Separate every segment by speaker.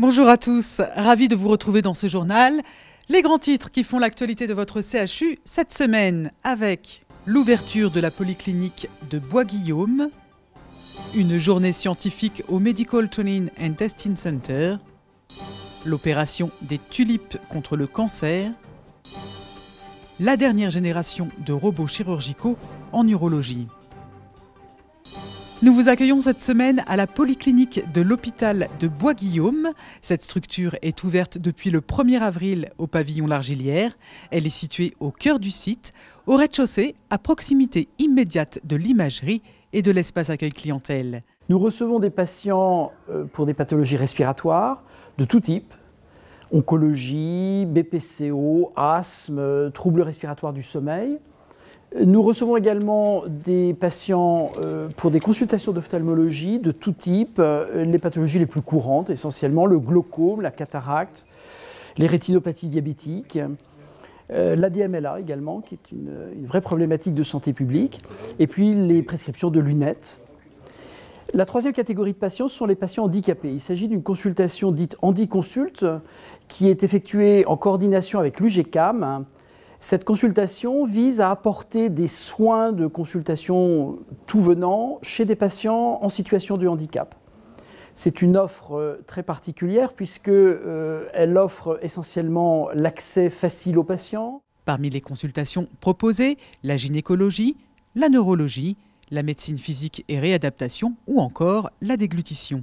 Speaker 1: Bonjour à tous, ravi de vous retrouver dans ce journal. Les grands titres qui font l'actualité de votre CHU cette semaine avec l'ouverture de la polyclinique de bois une journée scientifique au Medical Training and Testing Center, l'opération des tulipes contre le cancer, la dernière génération de robots chirurgicaux en urologie. Nous vous accueillons cette semaine à la polyclinique de l'hôpital de Bois-Guillaume. Cette structure est ouverte depuis le 1er avril au pavillon L'Argilière. Elle est située au cœur du site, au rez-de-chaussée, à proximité immédiate de l'imagerie et de l'espace accueil clientèle.
Speaker 2: Nous recevons des patients euh, pour des pathologies respiratoires de tout type, oncologie, BPCO, asthme, troubles respiratoires du sommeil. Nous recevons également des patients euh, pour des consultations d'ophtalmologie de tout type, euh, les pathologies les plus courantes essentiellement, le glaucome, la cataracte, les rétinopathies diabétiques, euh, la également, qui est une, vraie problématique de santé publique, et puis les prescriptions de lunettes. La troisième catégorie de patients ce sont les patients handicapés. Il s'agit d'une consultation dite handiconsulte qui est effectuée en coordination avec l'UGCAM, hein, cette consultation vise à apporter des soins de consultation tout venant chez des patients en situation de handicap. C'est une offre euh, très particulière puisqu'elle euh, offre essentiellement l'accès facile aux patients.
Speaker 1: Parmi les consultations proposées, la gynécologie, la neurologie, la médecine physique et réadaptation ou encore la déglutition.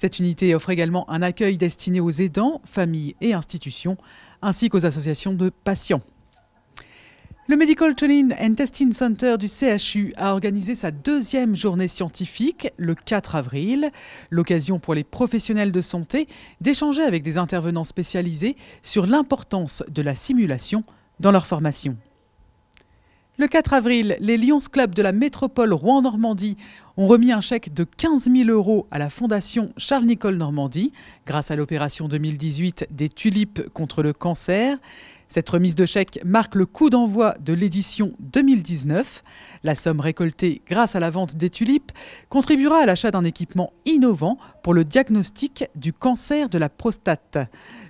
Speaker 1: Cette unité offre également un accueil destiné aux aidants, familles et institutions, ainsi qu'aux associations de patients. Le Medical Training and Testing Center du CHU a organisé sa deuxième journée scientifique le 4 avril, l'occasion pour les professionnels de santé d'échanger avec des intervenants spécialisés sur l'importance de la simulation dans leur formation. Le 4 avril, les Lions Club de la métropole Rouen-Normandie ont remis un chèque de 15 000 euros à la fondation charles nicole Normandie grâce à l'opération 2018 des tulipes contre le cancer. Cette remise de chèque marque le coup d'envoi de l'édition 2019. La somme récoltée grâce à la vente des tulipes contribuera à l'achat d'un équipement innovant pour le diagnostic du cancer de la prostate.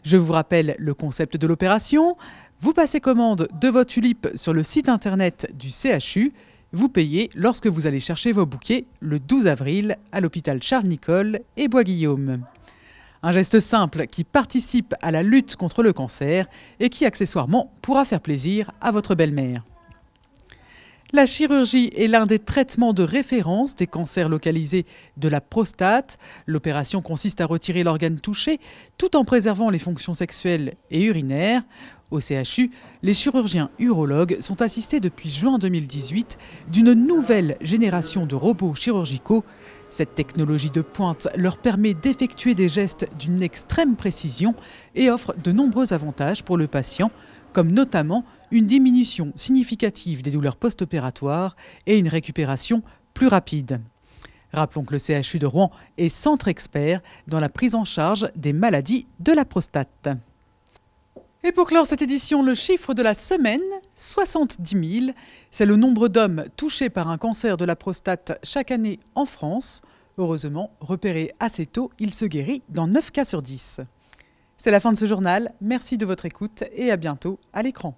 Speaker 1: Je vous rappelle le concept de l'opération. Vous passez commande de votre tulipes sur le site internet du CHU. Vous payez lorsque vous allez chercher vos bouquets le 12 avril à l'hôpital charles nicole et Bois-Guillaume. Un geste simple qui participe à la lutte contre le cancer et qui accessoirement pourra faire plaisir à votre belle-mère. La chirurgie est l'un des traitements de référence des cancers localisés de la prostate. L'opération consiste à retirer l'organe touché tout en préservant les fonctions sexuelles et urinaires. Au CHU, les chirurgiens urologues sont assistés depuis juin 2018 d'une nouvelle génération de robots chirurgicaux. Cette technologie de pointe leur permet d'effectuer des gestes d'une extrême précision et offre de nombreux avantages pour le patient, comme notamment une diminution significative des douleurs post-opératoires et une récupération plus rapide. Rappelons que le CHU de Rouen est centre expert dans la prise en charge des maladies de la prostate. Et pour clore cette édition, le chiffre de la semaine, 70 000. C'est le nombre d'hommes touchés par un cancer de la prostate chaque année en France. Heureusement, repéré assez tôt, il se guérit dans 9 cas sur 10. C'est la fin de ce journal. Merci de votre écoute et à bientôt à l'écran.